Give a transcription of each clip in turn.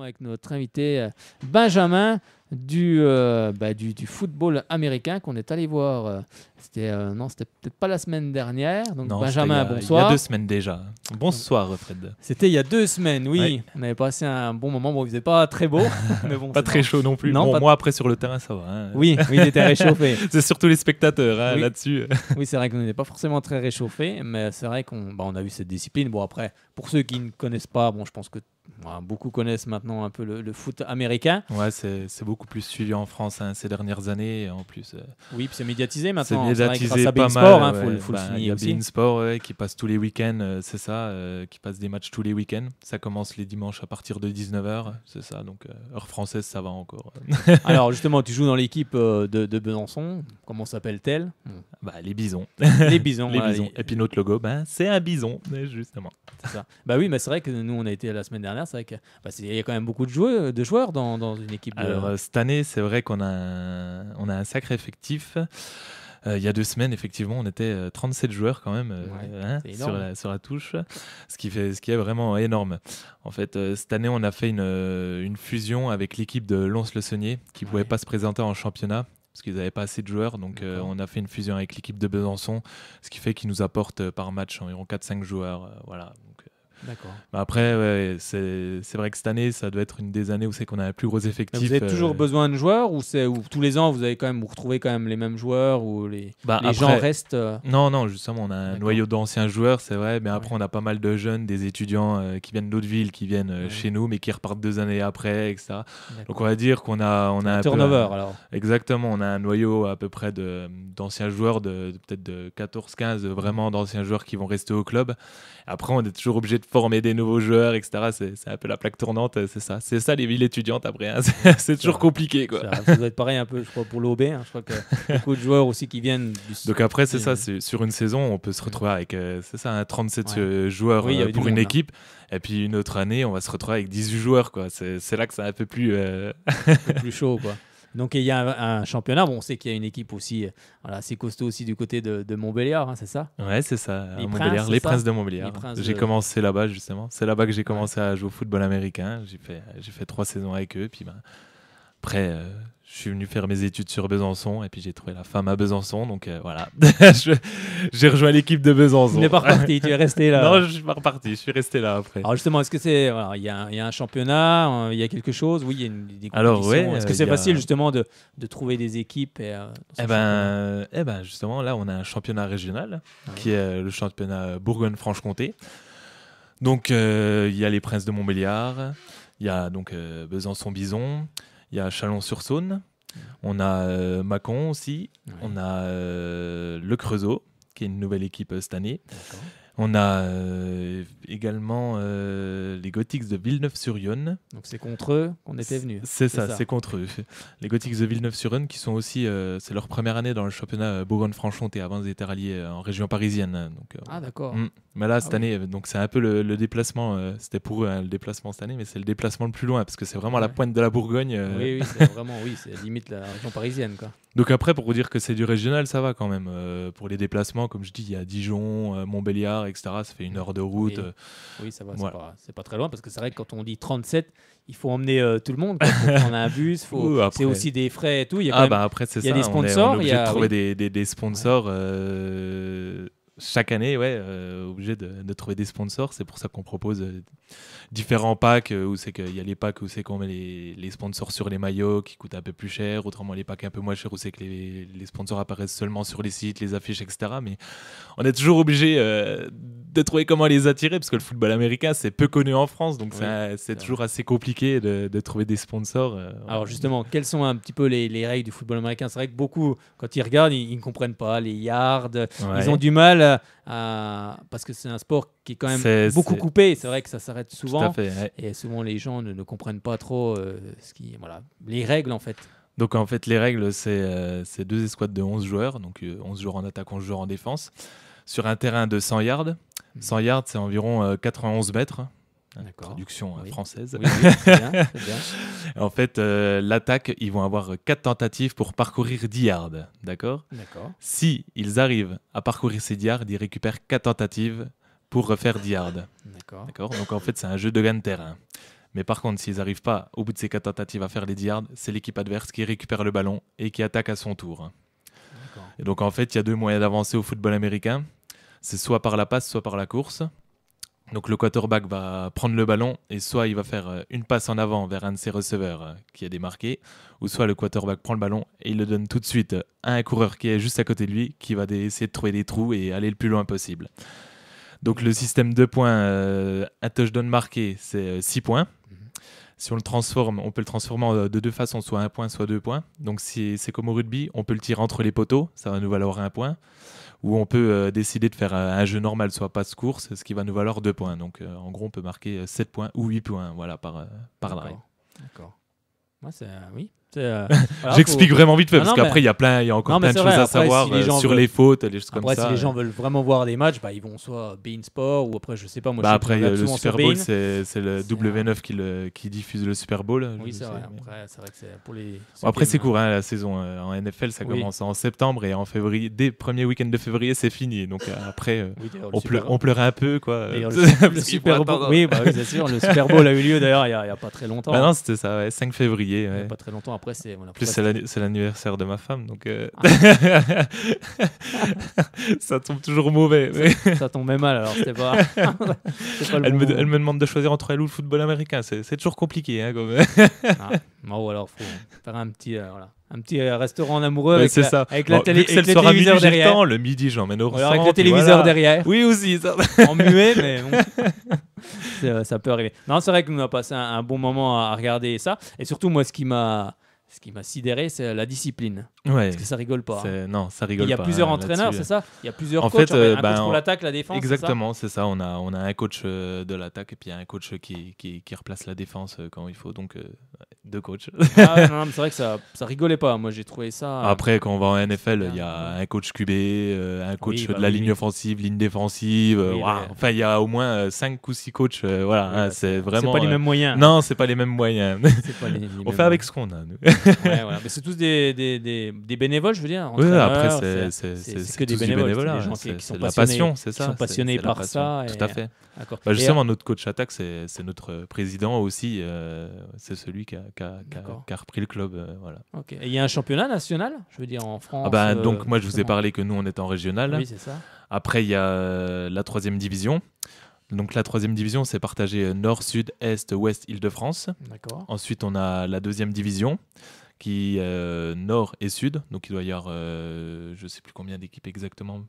avec notre invité euh, Benjamin du, euh, bah, du, du, football américain qu'on est allé voir. C'était euh, non, c'était peut-être pas la semaine dernière. Donc Benjamin, bonsoir. Il y a deux semaines déjà. Bonsoir Fred. C'était il y a deux semaines, oui. On avait passé un bon moment. Bon, il faisait pas très beau, mais bon, pas très chaud non plus. Non, bon, moi après sur le terrain, ça va. Hein. Oui, il était réchauffé. c'est surtout les spectateurs hein, là-dessus. oui, c'est vrai qu'on n'était pas forcément très réchauffé, mais c'est vrai qu'on bah, on a vu cette discipline. Bon après, pour ceux qui ne connaissent pas, bon, je pense que bah, beaucoup connaissent maintenant un peu le, le foot américain. Ouais, c'est beaucoup plus suivi en France hein, ces dernières années. En plus, euh, oui, puis c'est médiatisé maintenant. C'est hein, médiatisé pas Sport, mal. Hein, bah, il y a aussi. Sport qui passe tous les week-ends, euh, c'est ça, euh, qui passe des matchs tous les week-ends. Ça commence les dimanches à partir de 19h, c'est ça. Donc heure française, ça va encore. Alors justement, tu joues dans l'équipe de, Besançon. Comment s'appelle-t-elle bah, les Bisons. les Bisons. les Et puis notre logo, bah, c'est un bison, justement. Ça. Bah oui, mais c'est vrai que nous, on a été la semaine dernière. C'est vrai qu'il bah, il y a quand même beaucoup de joueurs, de joueurs dans, une équipe. De cette année, c'est vrai qu'on a, un, sacré effectif. Euh, il y a deux semaines, effectivement, on était 37 euh, joueurs quand même euh, hein, sur, la, touche, ce qui, est vraiment énorme. En fait, cette année, on a fait une, fusion avec l'équipe de Lons-le-Saunier qui ne pouvait pas se présenter en championnat parce qu'ils n'avaient pas assez de joueurs. Donc on a fait une fusion avec l'équipe de Besançon, ce qui fait qu'ils nous apportent par match environ 4-5 joueurs. voilà après, c'est vrai que cette année, ça doit être une des années où c'est qu'on a le plus gros effectif. vous avez toujours euh, besoin de joueurs ou c'est tous les ans vous avez quand même vous retrouvez quand même les mêmes joueurs ou les, bah, les gens restent euh, Non non, justement, on a un noyau d'anciens joueurs, c'est vrai, mais après on a pas mal de jeunes, des étudiants euh, qui viennent d'autres villes, qui viennent chez nous, mais qui repartent deux années après, etc. Donc on va dire qu'on a on a un, turnover alors. Exactement, on a un noyau à peu près de d'anciens joueurs de, peut-être de 14-15 vraiment d'anciens joueurs qui vont rester au club. Après on est toujours obligé de former des nouveaux joueurs, etc. C'est un peu la plaque tournante, euh, c'est ça. C'est ça les villes étudiantes après. Hein. C'est toujours compliqué. Quoi. Ça doit être pareil un peu, je crois, pour l'OB. Hein. Je crois que beaucoup de joueurs aussi qui viennent. Du... Donc après, c'est ça. Euh, sur une saison, on peut se retrouver avec euh, c'est ça, 37 hein, joueurs pour une équipe. Et puis une autre année, on va se retrouver avec 18 joueurs. C'est là que c'est un peu plus, plus chaud. quoi. Donc il y a un, championnat. on sait qu'il y a une équipe aussi euh, voilà, assez costaud aussi du côté de, Montbéliard, hein, c'est ça Ouais, c'est ça. Les, princes, de Montbéliard. J'ai commencé là-bas justement. C'est là-bas que j'ai commencé à jouer au football américain. J'ai fait, fait trois saisons avec eux. Puis ben, après, euh, je suis venu faire mes études sur Besançon et puis j'ai trouvé la femme à Besançon. Donc euh, voilà, j'ai rejoint l'équipe de Besançon. Tu n'es pas reparti, tu es resté là. non, je suis pas reparti, je suis resté là après. Alors justement, est-ce que c'est. Il y, a un championnat, euh, il y a quelque chose Oui, il y a une, des Alors Est-ce que c'est facile justement de, trouver des équipes euh, eh, ben, eh ben justement, là on a un championnat régional qui est le championnat Bourgogne-Franche-Comté. Donc il y a les Princes de Montbéliard, il y a donc Besançon-Bison. Il y a Chalon-sur-Saône, on a Macon euh, Mâcon aussi, on a euh, Le Creusot, qui est une nouvelle équipe euh, cette année. On a également les Gothics de Villeneuve-sur-Yonne. Donc c'est contre eux qu'on était venu. C'est ça, c'est contre eux. Les Gothics de Villeneuve-sur-Yonne qui sont aussi, c'est leur première année dans le championnat Bourgogne-Franche-Comté avant d'être ralliés en région parisienne. Hein, ah d'accord. Mm. Mais là, ah cette année, donc c'est un peu le, déplacement, euh, c'était pour eux hein, le déplacement cette année, mais c'est le déplacement le plus loin, parce que c'est vraiment la pointe de la Bourgogne. Euh. Oui, oui, c'est vraiment, oui, c'est limite la région parisienne. Quoi. Donc après, pour vous dire que c'est du régional, ça va quand même. Euh, pour les déplacements, comme je dis, il y a Dijon, Montbéliard, etc. Ça fait une heure de route. Oui, ça va, c'est pas, très loin, parce que c'est vrai que quand on dit 37, il faut emmener tout le monde. on a un bus, faut... c'est aussi des frais et tout. Il y a, ah, bah après, il y a des sponsors. il a de trouver des, des, sponsors chaque année, ouais, euh, obligé de, trouver des sponsors. C'est pour ça qu'on propose euh, différents packs euh, où c'est qu'il y a les packs où c'est qu'on met les, sponsors sur les maillots qui coûtent un peu plus cher, autrement les packs un peu moins chers où c'est que les, sponsors apparaissent seulement sur les sites, les affiches, etc. Mais on est toujours obligé de trouver comment les attirer parce que le football américain c'est peu connu en France, donc c'est toujours assez compliqué de, trouver des sponsors. Alors justement, quelles sont un petit peu les, règles du football américain C'est vrai que beaucoup, quand ils regardent, ils, ne comprennent pas les yards, ils ont du mal. À euh, parce que c'est un sport qui est quand même beaucoup coupé. C'est vrai que ça s'arrête souvent. Et souvent, les gens ne, comprennent pas trop euh, ce qui, voilà, les règles, en fait. Donc, en fait, les règles, c'est euh, deux escouades de 11 joueurs. Donc, 11 joueurs en attaque, 11 joueurs en défense. Sur un terrain de 100 yards. 100 mhm. yards, c'est environ 91 mètres traduction française. en fait, euh, l'attaque, ils vont avoir quatre tentatives pour parcourir 10 yards, d'accord D'accord. Si ils arrivent à parcourir ces 10 yards, ils récupèrent quatre tentatives pour refaire 10 yards. D'accord. D'accord. Donc en fait, c'est un jeu de gain de terrain. Mais par contre, s'ils n'arrivent pas au bout de ces quatre tentatives à faire les 10 yards, c'est l'équipe adverse qui récupère le ballon et qui attaque à son tour. Et donc en fait, il y a deux moyens d'avancer au football américain. C'est soit par la passe, soit par la course. Donc le quarterback va prendre le ballon et soit il va faire euh, une passe en avant vers un de ses receveurs euh, qui a démarqué, ou soit le quarterback prend le ballon et il le donne tout de suite à un coureur qui est juste à côté de lui, qui va essayer de trouver des trous et aller le plus loin possible. Donc le système de points, à euh, un touchdown marqué, c'est 6 points si on le transforme, on peut le transformer euh, de deux façons, soit un point, soit deux points. Donc si c'est comme au rugby, on peut le tirer entre les poteaux, ça va nous valoir un point. Ou on peut euh, décider de faire euh, un jeu normal, soit passe course, ce qui va nous valoir deux points. Donc en gros, on peut marquer sept points ou huit points voilà, par, par D'accord. Moi, un oui, euh, J'explique vraiment vite fait, parce qu'après, il y a plein, il y a encore plein de choses à savoir euh, sur les fautes, les choses comme ça. Si les euh. gens veulent vraiment voir des matchs, bah, ils vont soit Bein Sport ou après, je sais pas. Moi, bah, après, le Super Bowl, c'est le W9 qui, diffuse le Super Bowl. Hein, oui, c'est vrai. Après, c'est court, hein, la saison en NFL, ça commence en septembre et en février, dès le premier week-end de février, c'est fini. Donc après, on, pleure, pleurait un peu, quoi. Le Super Bowl. Oui, bien bah sûr, le Super Bowl a eu lieu d'ailleurs il y a pas très longtemps. Non, c'était ça, 5 février. Pas très longtemps après, c'est. c'est l'anniversaire de ma femme, donc. Euh, ah. ça tombe toujours mauvais. Ça, tombait mal, alors, c'est pas. pas elle, me, elle, me, demande de choisir entre elle ou le football américain. C'est toujours compliqué, hein, comme ah, bon, alors, faut faire un petit. Euh, un petit euh, restaurant amoureux avec, la, ça. avec la télé avec le derrière. Le, midi, j'emmène au restaurant. avec le téléviseur derrière. Oui, aussi. En muet, mais bon. ça peut arriver. Non, c'est vrai que nous avons passé un, bon moment à regarder ça. Et surtout, moi, ce qui m'a ce qui m'a sidéré, c'est la discipline. Parce que ça rigole pas. Hein. Non, ça rigole pas. Il y a plusieurs hein, entraîneurs, c'est ça Il y a plusieurs en coachs. Fait, euh, ben, pour l'attaque, la défense. Exactement, c'est ça, On, a, on a un coach euh, de l'attaque et puis un coach euh, qui, qui, qui, replace la défense quand il faut. Donc, deux coachs. Ah, non, non c'est vrai que ça, ça rigolait pas. Moi, j'ai trouvé ça. Après, quand on va en NFL, il y a un coach QB, un coach bah de la ligne offensive, ligne défensive. enfin, il y a au moins 5 ou 6 coachs. voilà, hein, bah, c'est vraiment. pas les mêmes moyens. Non, c'est pas les mêmes moyens. on fait avec ce qu'on a, nous. c'est tous des, bénévoles, je veux dire. Oui, après, c'est que des bénévoles. bénévoles gens sont la passion, c'est ça. sont passionnés par ça. Tout à fait. Bah, justement, notre coach attaque, c'est notre président aussi. Euh, c'est celui qui a, qui, repris le club. Euh, voilà. Et il y a un championnat national, je veux dire, en France ah bah, euh, Donc, moi, je vous ai parlé que nous, on est en régional. Oui, c'est ça. Après, il y a la troisième division. Donc la troisième division, c'est partagé euh, nord, sud, est, ouest, Île-de-France. D'accord. Ensuite, on a la deuxième division qui euh, nord et sud. Donc il doit y avoir, je euh, je sais plus combien d'équipes exactement,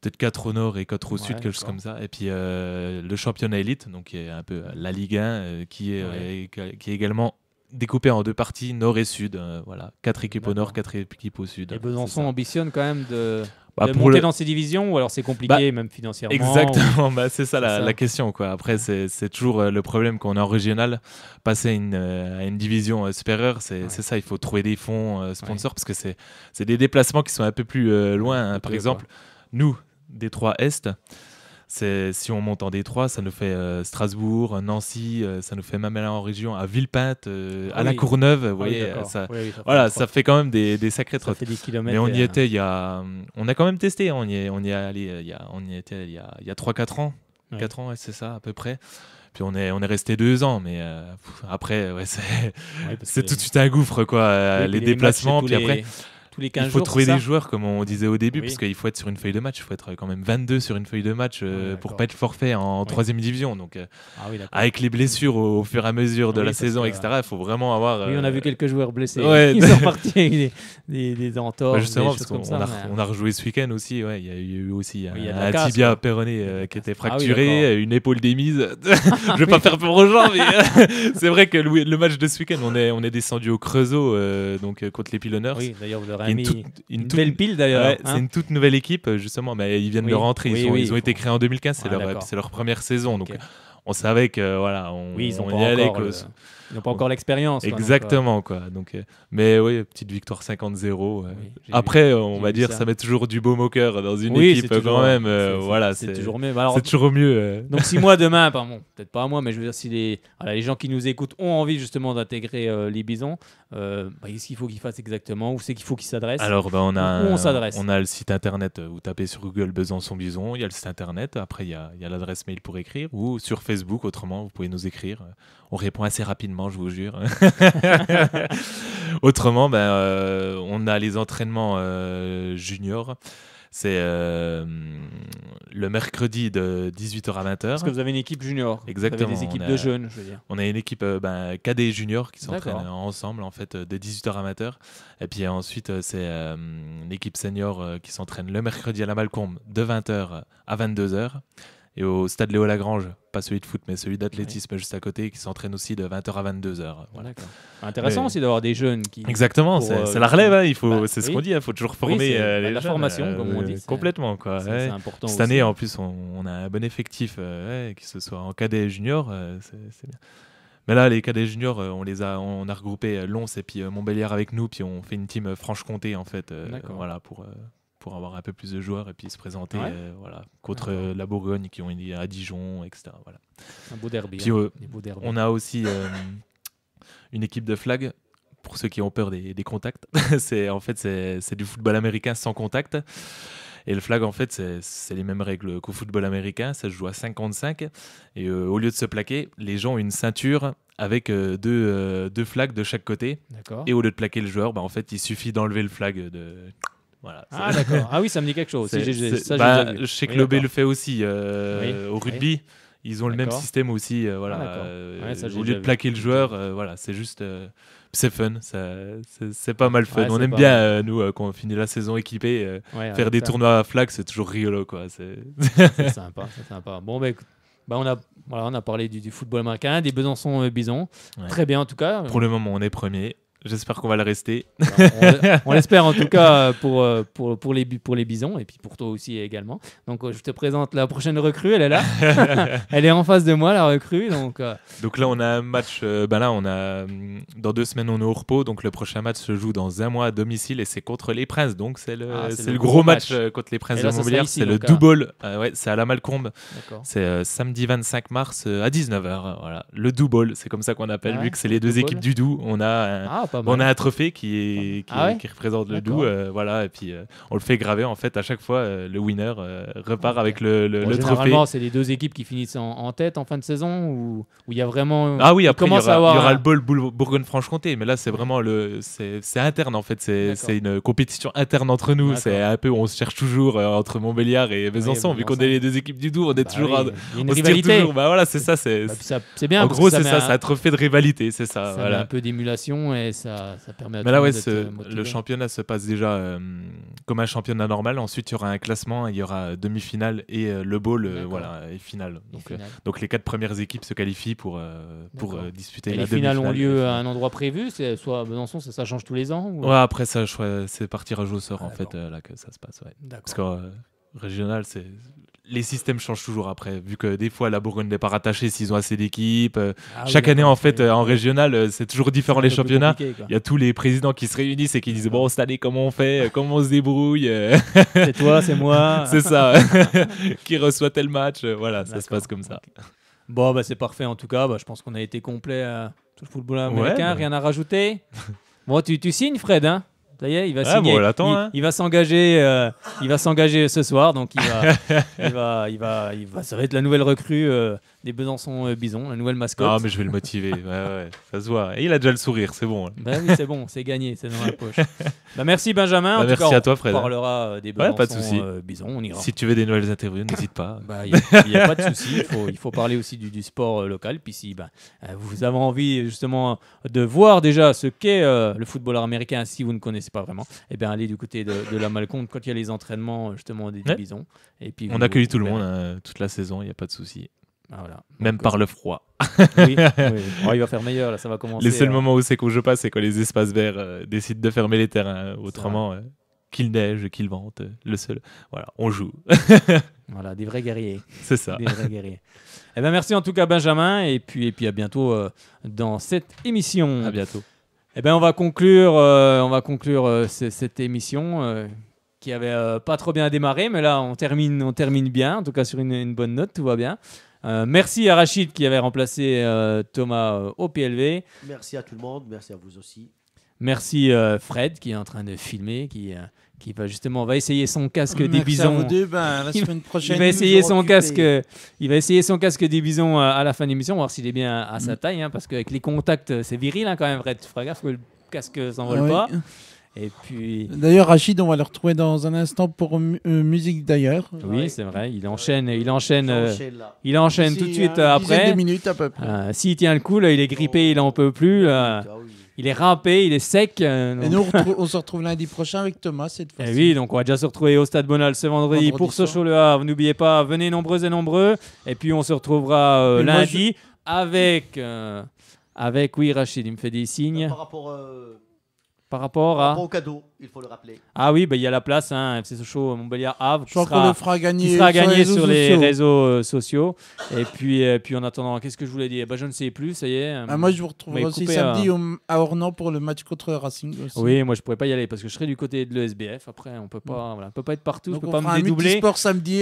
peut-être quatre au nord et quatre au sud, quelque chose comme ça. Et puis le championnat élite, donc qui est un peu la Ligue 1, qui, est, qui est également découpé en deux parties, nord et sud. voilà, quatre équipes au nord, quatre équipes au sud. Et Besançon ambitionne quand même de bah, de monter dans ces divisions ou alors c'est compliqué bah, même financièrement Exactement, bah, c'est ça, la, question. Quoi. Après, c'est toujours euh, le problème qu'on a en régional. Passer euh, à une, division euh, supérieure, c'est ça, il faut trouver des fonds sponsors parce que c'est des déplacements qui sont un peu plus loin. Hein. Par exemple, nous nous, Détroit Est, si on monte en Détroit, ça nous fait euh, Strasbourg, Nancy, euh, ça nous fait même en région, à Villepinte, euh, à ah La Courneuve, vous ah voyez, ça, voilà, ça fait quand même des, sacrés trottes. Mais on y était il y a, on a quand même testé, on y est, on y est allé, il y a, on y était il y a, il y 3-4 ans, 4 ans, c'est ça à peu près. Puis on est, on est resté deux ans, mais après, c'est tout de suite un gouffre, quoi, les, déplacements, puis après tous les 15 jours. Il faut trouver des joueurs, comme on disait au début, parce qu'il faut être sur une feuille de match. Il faut être euh, quand même 22 sur une feuille de match euh, pour pas être forfait en troisième division. Donc, euh, ah avec les blessures au, fur et à mesure de la saison, etc., il faut vraiment avoir. Oui, on a vu quelques joueurs blessés qui sont partis avec des, des, entorses. justement, parce qu'on a, on a rejoué ce week-end aussi. Il ouais, y, a eu aussi un, tibia péroné qui était ah fracturé, une épaule démise. Je vais pas faire pour aux gens, mais c'est vrai que le match de ce week-end, on est descendu au Creusot donc contre les pilonneurs. Oui, d'ailleurs, une, nouvelle toute, pile d'ailleurs. Hein. c'est une toute nouvelle équipe, euh, justement. Mais ils viennent de rentrer. Ils, ont été créés en 2015. Ah, c'est leur, première saison. Donc on savait que voilà, on, oui, ont on y allait. Ils n'ont pas encore l'expérience. Exactement, quoi. Donc, euh. euh, mais oui, petite victoire 50-0. Euh. Après, on va dire, ça. met toujours du beau moqueur dans une équipe quand même. voilà, c'est toujours mieux. c'est toujours mieux. Donc, si moi demain, pardon, peut-être pas à moi, mais je veux dire, si les, les gens qui nous écoutent ont envie justement d'intégrer les Bisons, bah, qu'est-ce qu'il faut qu'ils fassent exactement Où c'est qu'il faut qu'ils s'adressent Alors, bah, on a, on s'adresse On a le site internet. Vous tapez sur Google Besançon Bison. Il y a le site internet. Après, il y il y a l'adresse mail pour écrire ou sur Facebook. Autrement, vous pouvez nous écrire. On répond assez rapidement je vous jure. Autrement, ben, euh, on a les entraînements euh, juniors. C'est euh, le mercredi de 18h à 20h. Parce que vous avez une équipe junior. Exactement. des équipes de jeunes, On a une équipe ben, et junior qui s'entraîne ensemble, en fait, de 18h à 20h. Et puis ensuite, c'est l'équipe senior qui s'entraîne le mercredi à la Malcombe de 20h à 22h et au stade Léo Lagrange, pas celui de foot, mais celui d'athlétisme juste à côté, qui s'entraîne aussi de 20h à 22h. Voilà. Intéressant aussi d'avoir des jeunes qui. Exactement, euh, c'est la relève, hein, il faut, bah, c'est ce qu'on dit, il hein, faut toujours former euh, les la formation, euh, comme on dit. Complètement, quoi. important Cette année, en plus, on, a un bon effectif, qui que ce soit en cadet et junior, c'est bien. Mais là, les cadets juniors, on les a, on a regroupé Lons et puis Montbéliard avec nous, puis on fait une team Franche-Comté en fait, voilà pour pour avoir un peu plus de joueurs et puis se présenter euh, voilà, contre euh, la Bourgogne qui ont été à Dijon, etc. Voilà. Un beau derby. Hein, euh, on a aussi une équipe de flag. Pour ceux qui ont peur des, contacts, c'est en fait c'est du football américain sans contact. Et le flag, en fait, c'est les mêmes règles qu'au football américain. Ça se joue à 55. Et au lieu de se plaquer, les gens ont une ceinture avec deux, deux, flags de chaque côté. Et au lieu de plaquer le joueur, bah, en fait, il suffit d'enlever le flag de, ah d'accord. Ah oui, ça me dit quelque chose. C'est je sais que le fait aussi euh, au rugby. Ils ont le même système aussi, euh, voilà. Ah, euh, au lieu de plaquer le joueur, voilà, c'est juste, c'est fun, c'est pas mal fun. on aime bien nous quand on finit la saison équipé faire des tournois à flag, c'est toujours rigolo, quoi. C'est sympa, sympa. Bon, bah, bah on, a, voilà, on a parlé du, football américain, des Besançon Bison. Très bien en tout cas. Pour le moment, on est premier. J'espère qu'on va le rester. Bah, on, l'espère en tout cas pour, euh, pour, pour, les, pour les bisons et puis pour toi aussi également. Donc euh, je te présente la prochaine recrue, elle est là. elle est en face de moi, la recrue. Donc, euh. donc là, on a un match. ben là, on a, mm, dans deux semaines, on est au repos. Donc le prochain match se joue dans un mois à domicile et c'est contre les Princes. Donc c'est le, ah, c'est le, gros, match, contre les Princes de Montbéliard. C'est le double. ouais, c'est à la Malcombe. C'est samedi 25 mars à 19h. Voilà. Le double, c'est comme ça qu'on appelle, vu que c'est les deux équipes du Doubs. On a. Un... Ah, on a un trophée ah ah qui, représente le Doubs. Euh, voilà, et puis euh, on le fait graver. En fait, à chaque fois, euh, le winner repart avec le, le, trophée. Généralement, c'est les deux équipes qui finissent en, tête en fin de saison ou il y a vraiment. Ah oui, après, il y, aura, avoir... y aura le bol Bourgogne-Franche-Comté. Mais là, c'est vraiment le. C'est interne, en fait. C'est une compétition interne entre nous. C'est un peu. On se cherche toujours entre Montbéliard et Besançon. vu qu'on est les deux équipes du Doubs, on est bah toujours. rivalité. Bah voilà, c'est ça. C'est bah, bien. En gros, c'est ça. C'est un trophée de rivalité. C'est ça. Un peu d'émulation et ça, permet à Mais là, ouais, euh, le championnat se passe déjà euh, comme un championnat normal. Ensuite, il y aura un classement, il y aura demi-finale et euh, le bowl, voilà, et finale. Donc, donc les quatre premières équipes se qualifient pour, pour disputer et la les finales ont lieu à un endroit prévu, c'est soit à Besançon, ça, change tous les ans ou... Ouais, après ça, c'est partir à sort en ah, fait là que ça se passe. Parce que régional, c'est les systèmes changent toujours après, vu que des fois la Bourgogne n'est pas rattachée s'ils ont assez d'équipes. Euh, ah chaque année, en fait, en régional, euh, c'est toujours différent les championnats. Il y a tous les présidents qui se réunissent et qui disent Bon, cette année, comment on fait euh, Comment on se débrouille C'est toi, c'est moi. c'est ça. qui reçoit tel match Voilà, ça se passe comme ça. Bon, bah, c'est parfait en tout cas. Bah, je pense qu'on a été complet Tout le football américain. Bah. Rien à rajouter Bon, tu, tu signes, Fred hein ça y est, il va ah, signer. Bon, attend, il, hein. il, va s'engager. Euh, il va s'engager ce soir, donc il va, il va, il va, il va, ça va être la nouvelle recrue. Euh, des sont euh, Bison, la nouvelle mascotte. Ah, mais je vais le motiver, ça se voit. Et il a déjà le sourire, c'est bon. Hein. Bah c'est bon, c'est gagné, c'est dans la poche. Bah, merci Benjamin. Bah, merci à toi, Fred. On parlera euh, des besançons pas de euh, Bison, Si tu veux des nouvelles interviews, n'hésite pas. Bah, il n'y a, pas de souci, il faut, il faut parler aussi du, du sport local. Puis si vous avez envie justement de voir déjà ce qu'est le footballeur américain, si vous ne connaissez pas vraiment, et eh bien allez du côté de, de la Malcombe quand il y a les entraînements justement des, Bisons. Et puis, on accueille tout le monde hein, toute la saison, il n'y a pas de souci. Ah, Même par euh, le froid. oui, oh, il va faire meilleur, là, ça va commencer. Les seuls hein. moments où c'est qu'au je passe, c'est quand les espaces verts euh, décident de fermer les terrains. Euh, autrement, qu'il neige, qu'il vente, le seul. Voilà, on joue. voilà, des vrais guerriers. C'est ça. Eh ben, merci en tout cas, Benjamin, et puis, et puis à bientôt dans cette émission. À bientôt. Eh ben, on va conclure, on va conclure cette émission qui avait pas trop bien démarré, mais là on termine, on termine bien, en tout cas sur une, une bonne note, tout va bien. Euh, merci à Rachid qui avait remplacé euh, Thomas euh, au PLV. Merci à tout le monde, merci à vous aussi. Merci Fred qui est en train de filmer, qui, qui va justement va essayer son casque des bisons. Ben, il va essayer son casque, il va essayer son casque des bisons à la fin de l'émission, voir s'il est bien à sa mm. taille, hein, parce qu'avec les contacts, c'est viril hein, quand même. Fred, tu feras gaffe que le casque s'envole ah pas. Et puis. D'ailleurs, Rachid, on va le retrouver dans un instant pour euh, musique d'ailleurs. Oui, c'est vrai. Il enchaîne, il enchaîne, il euh, enchaîne tout de hein, suite euh, après. minutes à peu près. S'il tient le coup, là, il est grippé, il en peut plus. Ah ah il est râpé, il est sec. Et nous, on, se retrouve lundi prochain avec Thomas cette eh fois Oui, donc on va déjà se retrouver au Stade Bonal ce vendredi, pour show Le Havre. N'oubliez pas, venez nombreux et nombreux. Et puis on se retrouvera lundi avec, avec oui, Rachid, il me fait des signes. Par rapport par rapport à. Par rapport au cadeau il faut le rappeler. Ah oui, bah, il y a la place, hein, FC Sochaux, Montbéliard, Havre. Je crois qu'on gagner, gagné sur les réseaux, euh, sociaux. Et puis, euh, puis en attendant, qu'est-ce que je voulais dire bah, Je ne sais plus, ça y est. Ah, moi, je vous retrouverai aussi samedi euh, à Ornans pour le match contre Racing. Oui, moi, je ne pourrais pas y aller parce que je serai du côté de l'ESBF. Après, on peut pas, mm. voilà, peut pas être partout. je hein. je peux pas me dédoubler. Un sport samedi.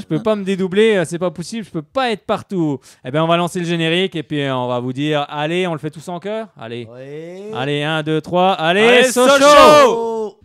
je peux pas me dédoubler, c'est pas possible. Je peux pas être partout. Eh bien, on va lancer le générique et puis on va vous dire allez, on le fait tous en cœur Allez. Allez, 1, 2, 3. Allez, allez Sochaux so